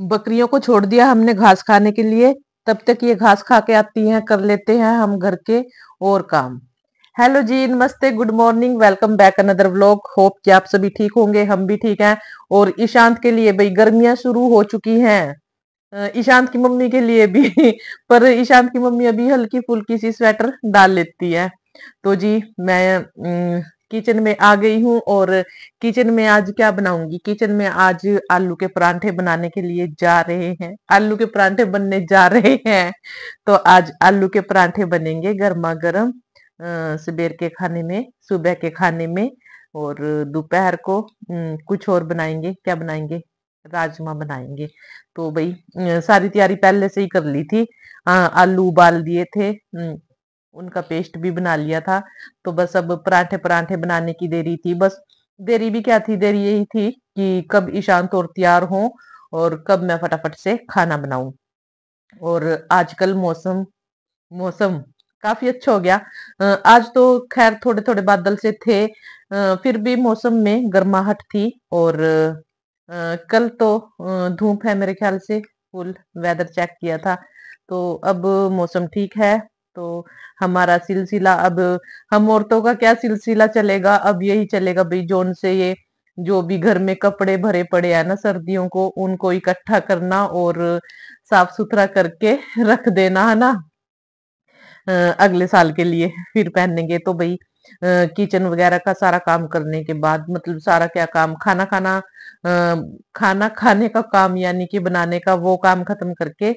बकरियों को छोड़ दिया हमने घास खाने के लिए तब तक ये घास खा के आती हैं कर लेते हैं हम घर के और काम हेलो जी नमस्ते good morning welcome back another vlog hope कि आप सभी ठीक होंगे हम भी ठीक हैं और ईशांत के लिए भाई गर्मियां शुरू हो चुकी हैं ईशांत की मम्मी के लिए भी पर ईशांत की मम्मी अभी हल्की फुल्की सी स्वेटर डाल लेती है तो जी मैं किचन में आ गई हूँ और किचन में आज क्या बनाऊंगी किचन में आज आलू के परांठे बनाने के लिए जा रहे हैं आलू के परांठे बनने जा रहे हैं तो आज आलू के परांठे बनेंगे गर्मा गर्म सवेर के खाने में सुबह के खाने में और दोपहर को कुछ और बनाएंगे क्या बनाएंगे राजमा बनाएंगे तो भाई सारी तैयारी पहले से ही कर ली थी आलू उबाल दिए थे उनका पेस्ट भी बना लिया था तो बस अब पराठे पराठे बनाने की देरी थी बस देरी भी क्या थी देरी यही थी कि कब ईशांत और तैयार हो और कब मैं फटाफट से खाना बनाऊं और आजकल मौसम मौसम काफी अच्छा हो गया आज तो खैर थोड़े थोड़े बादल से थे फिर भी मौसम में गर्माहट थी और कल तो धूप है मेरे ख्याल से फुल वेदर चेक किया था तो अब मौसम ठीक है तो हमारा सिलसिला अब हम औरतों का क्या सिलसिला चलेगा अब यही चलेगा भाई जोन से ये जो भी घर में कपड़े भरे पड़े हैं ना सर्दियों को उनको इकट्ठा करना और साफ सुथरा करके रख देना है ना अगले साल के लिए फिर पहनेंगे तो भाई किचन वगैरह का सारा काम करने के बाद मतलब सारा क्या काम खाना खाना आ, खाना खाने का काम यानी कि बनाने का वो काम खत्म करके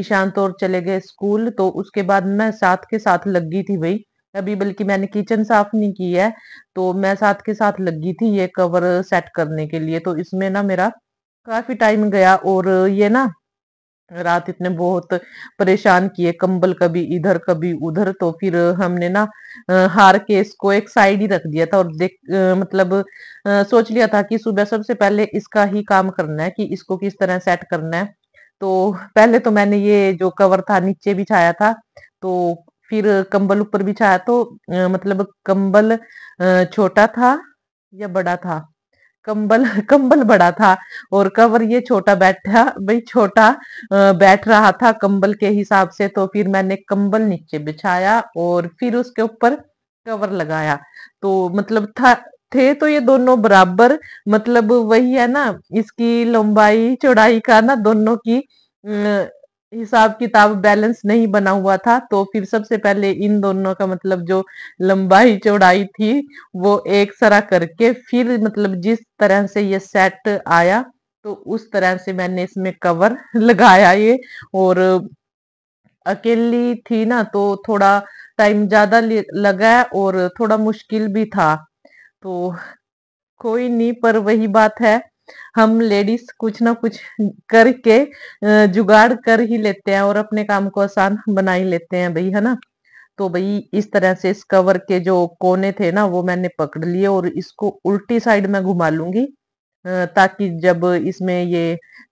ईशांत और चले गए स्कूल तो उसके बाद मैं साथ के साथ लगी थी भाई अभी बल्कि मैंने किचन साफ नहीं की है तो मैं साथ के साथ लगी थी ये कवर सेट करने के लिए तो इसमें ना मेरा काफी टाइम गया और ये ना रात इतने बहुत परेशान किए कंबल कभी इधर कभी उधर तो फिर हमने ना हार के इसको एक साइड ही रख दिया था और देख मतलब सोच लिया था कि सुबह सबसे पहले इसका ही काम करना है कि इसको किस तरह सेट करना है तो पहले तो मैंने ये जो कवर था नीचे बिछाया था तो फिर कंबल ऊपर बिछाया तो मतलब कंबल छोटा था या बड़ा था कंबल कंबल बड़ा था और कवर ये छोटा बैठा भाई छोटा बैठ रहा था कंबल के हिसाब से तो फिर मैंने कंबल नीचे बिछाया और फिर उसके ऊपर कवर लगाया तो मतलब था थे तो ये दोनों बराबर मतलब वही है ना इसकी लंबाई चौड़ाई का ना दोनों की हिसाब किताब बैलेंस नहीं बना हुआ था तो फिर सबसे पहले इन दोनों का मतलब जो लंबाई चौड़ाई थी वो एक सरा करके फिर मतलब जिस तरह से ये सेट आया तो उस तरह से मैंने इसमें कवर लगाया ये और अकेली थी ना तो थोड़ा टाइम ज्यादा लगा और थोड़ा मुश्किल भी था तो कोई नहीं पर वही बात है हम लेडीज कुछ ना कुछ करके जुगाड़ कर ही लेते हैं और अपने काम को आसान बना ही लेते हैं भाई है ना तो भाई इस तरह से इस कवर के जो कोने थे ना वो मैंने पकड़ लिए और इसको उल्टी साइड में घुमा लूंगी ताकि जब इसमें ये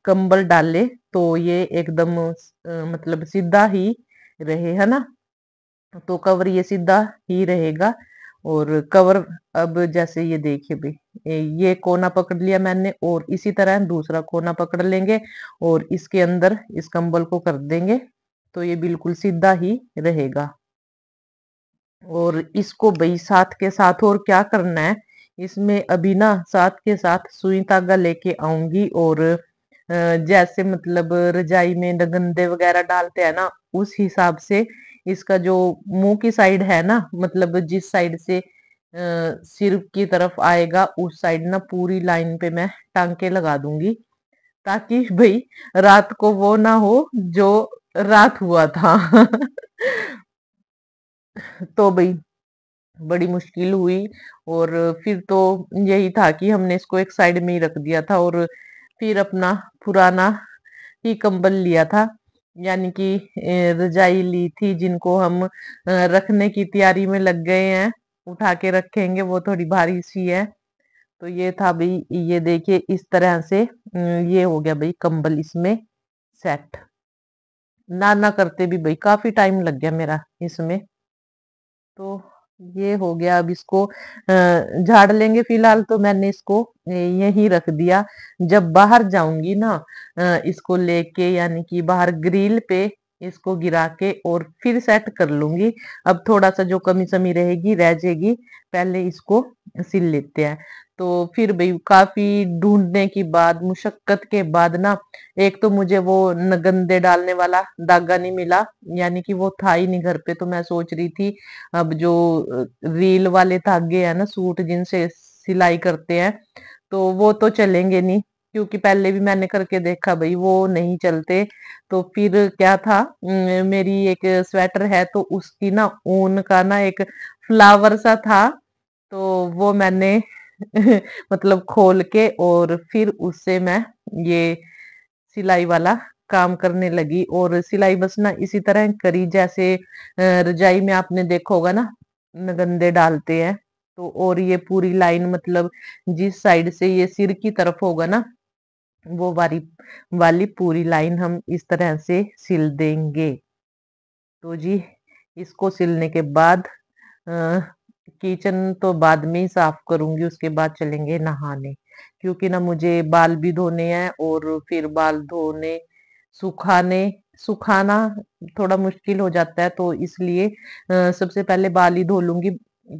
कंबल डाले तो ये एकदम मतलब सीधा ही रहे है ना तो कवर ये सीधा ही रहेगा और कवर अब जैसे ये देखिए भी ये कोना पकड़ लिया मैंने और इसी तरह दूसरा कोना पकड़ लेंगे और इसके अंदर इस कंबल को कर देंगे तो ये बिल्कुल सीधा ही रहेगा और इसको भाई साथ के साथ और क्या करना है इसमें अभी ना साथ के साथ सुई धागा लेके आऊंगी और जैसे मतलब रजाई में नगंदे वगैरह डालते हैं ना उस हिसाब से इसका जो मुंह की साइड है ना मतलब जिस साइड से सिर की तरफ आएगा उस साइड ना पूरी लाइन पे मैं टांके लगा दूंगी ताकि भाई रात को वो ना हो जो रात हुआ था तो भाई बड़ी मुश्किल हुई और फिर तो यही था कि हमने इसको एक साइड में ही रख दिया था और फिर अपना पुराना ही कंबल लिया था यानी कि रजाई ली थी जिनको हम रखने की तैयारी में लग गए हैं उठा के रखेंगे वो थोड़ी भारी सी है तो ये था भाई ये देखिए इस तरह से ये हो गया भाई कंबल इसमें सेट ना ना करते भी भाई काफी टाइम लग गया मेरा इसमें तो ये हो गया अब इसको झाड़ लेंगे फिलहाल तो मैंने इसको यही रख दिया जब बाहर जाऊंगी ना इसको लेके यानी कि बाहर ग्रिल पे इसको गिरा के और फिर सेट कर लूंगी अब थोड़ा सा जो कमी समी रहेगी रह जाएगी पहले इसको सिल लेते हैं तो फिर भाई काफी ढूंढने की बाद मुशक्कत के बाद ना एक तो मुझे वो नगंदे डालने वाला धागा नहीं मिला यानी कि वो था ही नहीं घर पे तो मैं सोच रही थी अब जो रील वाले धागे है ना सूट जिनसे सिलाई करते हैं तो वो तो चलेंगे नहीं क्योंकि पहले भी मैंने करके देखा भाई वो नहीं चलते तो फिर क्या था मेरी एक स्वेटर है तो उसकी ना ऊन का ना एक फ्लावर सा था तो वो मैंने मतलब खोल के और फिर उससे मैं ये सिलाई वाला काम करने लगी और सिलाई बस ना इसी तरह करी जैसे रजाई में आपने देखा होगा ना नगंदे डालते हैं तो और ये पूरी लाइन मतलब जिस साइड से ये सिर की तरफ होगा ना वो वाली वाली पूरी लाइन हम इस तरह से सिल देंगे तो जी इसको सिलने के बाद किचन तो बाद में ही साफ करूंगी उसके बाद चलेंगे नहाने क्योंकि ना मुझे बाल भी धोने हैं और फिर बाल धोने सुखाने सुखाना थोड़ा मुश्किल हो जाता है तो इसलिए सबसे पहले बाल ही धो लूंगी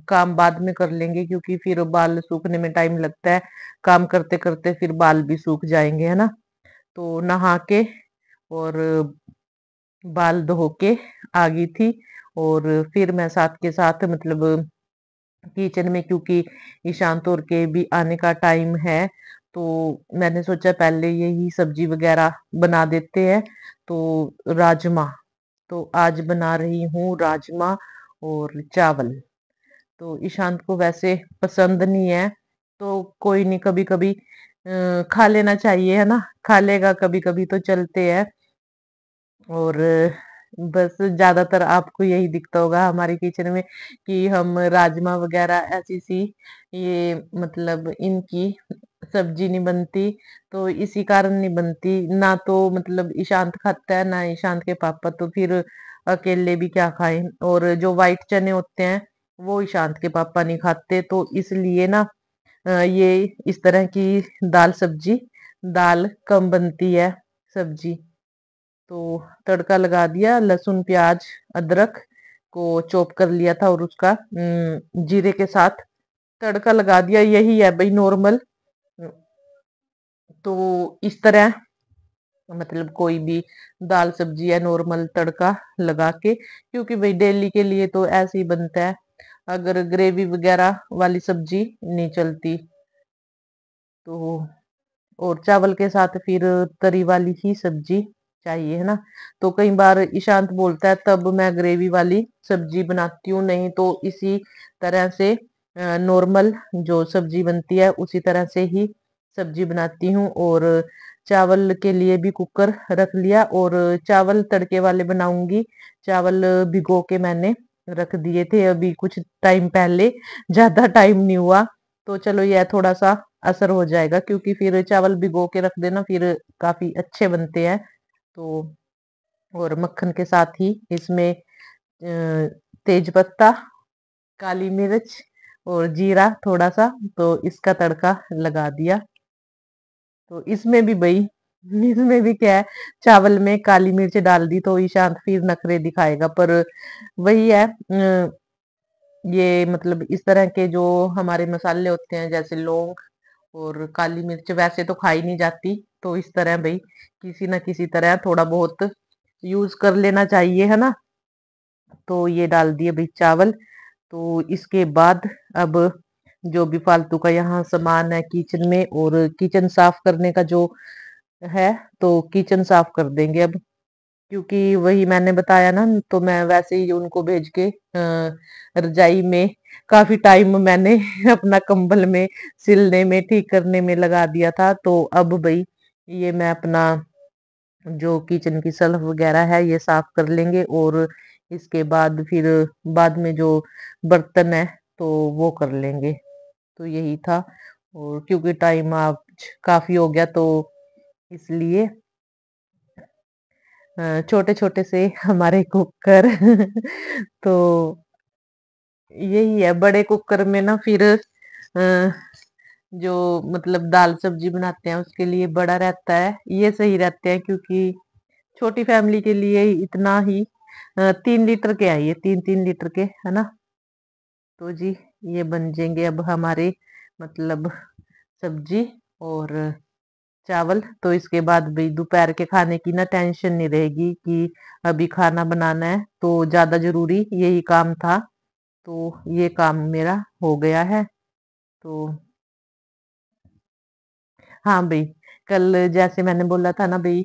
काम बाद में कर लेंगे क्योंकि फिर बाल सूखने में टाइम लगता है काम करते करते फिर बाल भी सूख जाएंगे है ना तो नहा के और बाल धो के आ गई थी और फिर मैं साथ के साथ मतलब किचन में क्योंकि ईशांत और के भी आने का टाइम है तो मैंने सोचा पहले यही सब्जी वगैरह बना देते हैं तो राजमा तो आज बना रही हूँ राजमा और चावल तो ईशांत को वैसे पसंद नहीं है तो कोई नहीं कभी कभी खा लेना चाहिए है ना खा लेगा कभी कभी तो चलते हैं और बस ज्यादातर आपको यही दिखता होगा हमारे किचन में कि हम राजमा वगैरह ऐसी सी ये मतलब इनकी सब्जी नहीं बनती तो इसी कारण नहीं बनती ना तो मतलब ईशांत खाता है ना ईशांत के पापा तो फिर अकेले भी क्या खाएं और जो वाइट चने होते हैं वो ईशांत के पापा नहीं खाते तो इसलिए ना ये इस तरह की दाल सब्जी दाल कम बनती है सब्जी तो तड़का लगा दिया लहसुन प्याज अदरक को चॉप कर लिया था और उसका जीरे के साथ तड़का लगा दिया यही है भाई नॉर्मल तो इस तरह मतलब कोई भी दाल सब्जी है नॉर्मल तड़का लगा के क्योंकि भाई डेली के लिए तो ऐसे ही बनता है अगर ग्रेवी वगैरह वाली सब्जी नहीं चलती तो और चावल के साथ फिर तरी वाली ही सब्जी चाहिए है ना तो कई बार ईशांत बोलता है तब मैं ग्रेवी वाली सब्जी बनाती हूँ नहीं तो इसी तरह से नॉर्मल जो सब्जी बनती है उसी तरह से ही सब्जी बनाती हूँ और चावल के लिए भी कुकर रख लिया और चावल तड़के वाले बनाऊंगी चावल भिगो के मैंने रख दिए थे अभी कुछ टाइम पहले ज्यादा टाइम नहीं हुआ तो चलो यह थोड़ा सा असर हो जाएगा क्योंकि फिर चावल भिगो के रख देना फिर काफी अच्छे बनते हैं तो और मक्खन के साथ ही इसमें तेज पत्ता काली मिर्च और जीरा थोड़ा सा तो इसका तड़का लगा दिया तो इसमें भी भाई इसमें भी क्या है चावल में काली मिर्च डाल दी तो ईशांत फिर नखरे दिखाएगा पर वही है ये मतलब इस तरह के जो हमारे मसाले होते हैं जैसे लौंग और काली मिर्च वैसे तो खाई नहीं जाती तो इस तरह भाई किसी ना किसी तरह थोड़ा बहुत यूज कर लेना चाहिए है ना तो ये डाल दिए भाई चावल तो इसके बाद अब जो भी फालतू का यहाँ सामान है किचन में और किचन साफ करने का जो है तो किचन साफ कर देंगे अब क्योंकि वही मैंने बताया ना तो मैं वैसे ही उनको भेज के रजाई में काफी टाइम मैंने अपना कंबल में सिलने में ठीक करने में लगा दिया था तो अब भाई ये मैं अपना जो किचन की सल्फ वगैरह है ये साफ कर लेंगे और इसके बाद फिर बाद में जो बर्तन है तो वो कर लेंगे तो यही था और क्योंकि टाइम आप काफी हो गया तो इसलिए छोटे छोटे से हमारे कुकर तो यही है बड़े कुकर में ना फिर जो मतलब दाल सब्जी बनाते हैं उसके लिए बड़ा रहता है ये सही रहते हैं क्योंकि छोटी फैमिली के लिए इतना ही तीन लीटर के आइए तीन तीन लीटर के है ना तो जी ये बन जाएंगे अब हमारे मतलब सब्जी और चावल तो इसके बाद भी दोपहर के खाने की ना टेंशन नहीं रहेगी कि अभी खाना बनाना है तो ज़्यादा ज़रूरी यही काम था तो ये काम मेरा हो गया है तो हाँ भाई कल जैसे मैंने बोला था ना भाई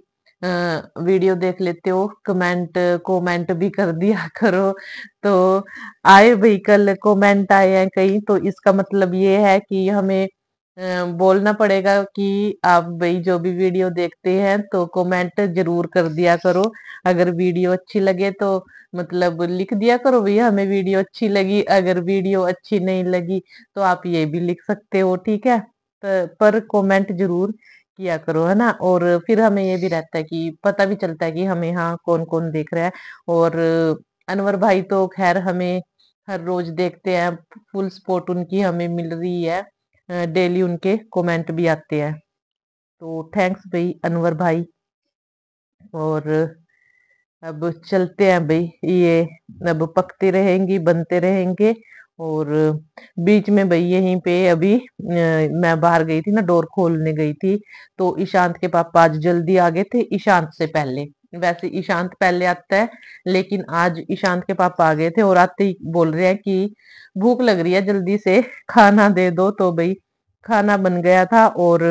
वीडियो देख लेते हो कमेंट कमेंट भी कर दिया करो तो आए भाई कल कमेंट आए हैं कहीं तो इसका मतलब ये है कि हमें बोलना पड़ेगा कि आप भाई जो भी वीडियो देखते हैं तो कमेंट जरूर कर दिया करो अगर वीडियो अच्छी लगे तो मतलब लिख दिया करो भैया हमें वीडियो अच्छी लगी अगर वीडियो अच्छी नहीं लगी तो आप ये भी लिख सकते हो ठीक है तो पर कमेंट जरूर किया करो है ना और फिर हमें ये भी रहता है कि पता भी चलता है कि हमें यहाँ कौन कौन देख रहा है और अनवर भाई तो खैर हमें हर रोज देखते हैं फुल सपोर्ट उनकी हमें मिल रही है डेली उनके कमेंट भी आते हैं तो थैंक्स भाई अनवर भाई और अब चलते हैं भाई ये अब पकते रहेंगी बनते रहेंगे और बीच में भाई यहीं पे अभी मैं बाहर गई थी ना डोर खोलने गई थी तो ईशांत के पापा आज जल्दी आ गए थे ईशांत से पहले वैसे ईशांत पहले आता है लेकिन आज ईशांत के पापा आ गए थे और आते ही बोल रहे हैं कि भूख लग रही है जल्दी से खाना दे दो तो भाई खाना बन गया था और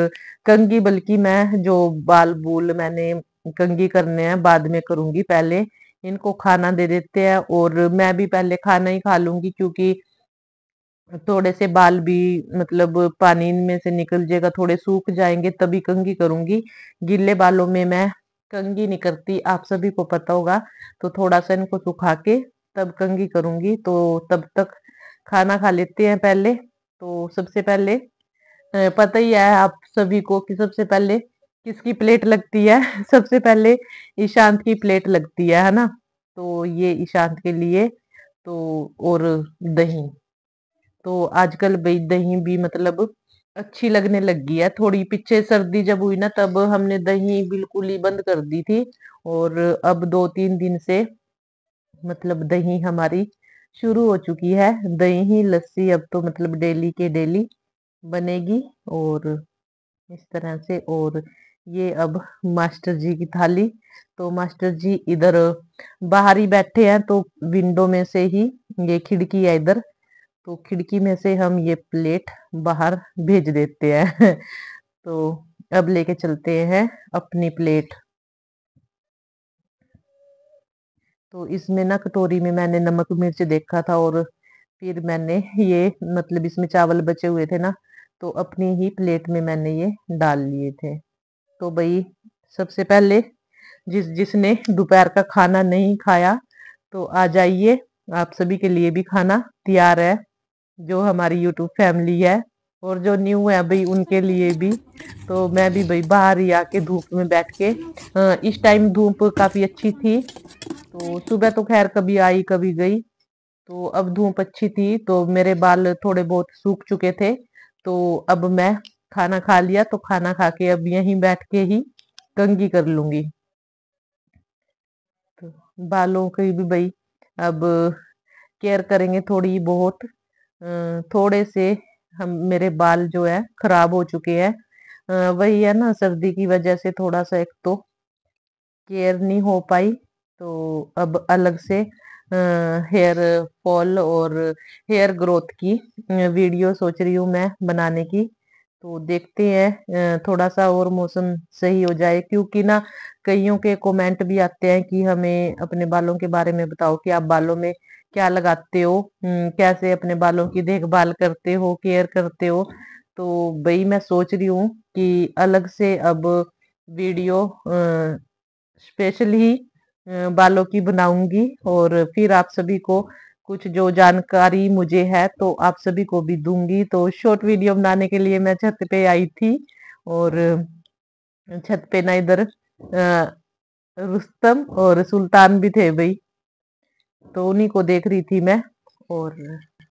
कंगी बल्कि मैं जो बाल बूल मैंने कंगी करने हैं बाद में करूंगी पहले इनको खाना दे देते हैं और मैं भी पहले खाना ही खा लूंगी क्योंकि थोड़े से बाल भी मतलब पानी में से निकल जाएगा थोड़े सूख जाएंगे तभी कंगी करूंगी गीले बालों में मैं कंगी नहीं करती आप सभी को पता होगा तो थोड़ा सा इनको सुखा के तब कंगी करूंगी तो तब तक खाना खा लेते हैं पहले तो सबसे पहले पता ही है आप सभी को कि सबसे पहले किसकी प्लेट लगती है सबसे पहले ईशांत की प्लेट लगती है है ना तो ये ईशांत के लिए तो और दही तो आजकल भाई दही भी मतलब अच्छी लगने लगी है थोड़ी पीछे सर्दी जब हुई ना तब हमने दही बिल्कुल ही बंद कर दी थी और अब दो तीन दिन से मतलब दही हमारी शुरू हो चुकी है दही ही लस्सी अब तो मतलब डेली के डेली बनेगी और इस तरह से और ये अब मास्टर जी की थाली तो मास्टर जी इधर बाहर ही बैठे हैं तो विंडो में से ही ये खिड़की है इधर तो खिड़की में से हम ये प्लेट बाहर भेज देते हैं तो अब लेके चलते हैं अपनी प्लेट तो इसमें ना कटोरी में मैंने नमक मिर्च देखा था और फिर मैंने ये मतलब इसमें चावल बचे हुए थे ना तो अपनी ही प्लेट में मैंने ये डाल लिए थे तो भाई सबसे पहले जिस जिसने दोपहर का खाना नहीं खाया तो आ जाइए आप सभी के लिए भी खाना तैयार है जो हमारी यूट्यूब फैमिली है और जो न्यू है भाई उनके लिए भी तो मैं भी भाई बाहर ही आके धूप में बैठ के इस टाइम धूप काफ़ी अच्छी थी तो सुबह तो खैर कभी आई कभी गई तो अब धूप अच्छी थी तो मेरे बाल थोड़े बहुत सूख चुके थे तो अब मैं खाना खा लिया तो खाना खा के अब यहीं बैठ के ही कंगी कर लूंगी तो बालों की भी भाई अब केयर करेंगे थोड़ी बहुत थोड़े से हम मेरे बाल जो है खराब हो चुके हैं वही है ना सर्दी की वजह से थोड़ा सा एक तो केयर नहीं हो पाई तो अब अलग से हेयर फॉल और हेयर ग्रोथ की वीडियो सोच रही हूँ मैं बनाने की तो देखते हैं थोड़ा सा और मौसम सही हो जाए क्योंकि ना कईयों के कमेंट भी आते हैं कि हमें अपने बालों के बारे में बताओ कि आप बालों में क्या लगाते हो हम्म, कैसे अपने बालों की देखभाल करते हो केयर करते हो तो भाई मैं सोच रही हूँ कि अलग से अब वीडियो स्पेशली बालों की बनाऊंगी और फिर आप सभी को कुछ जो जानकारी मुझे है तो आप सभी को भी दूंगी तो शॉर्ट वीडियो बनाने के लिए मैं छत पे आई थी और छत पे ना इधर रुस्तम और सुल्तान भी थे भाई तो उन्हीं को देख रही थी मैं और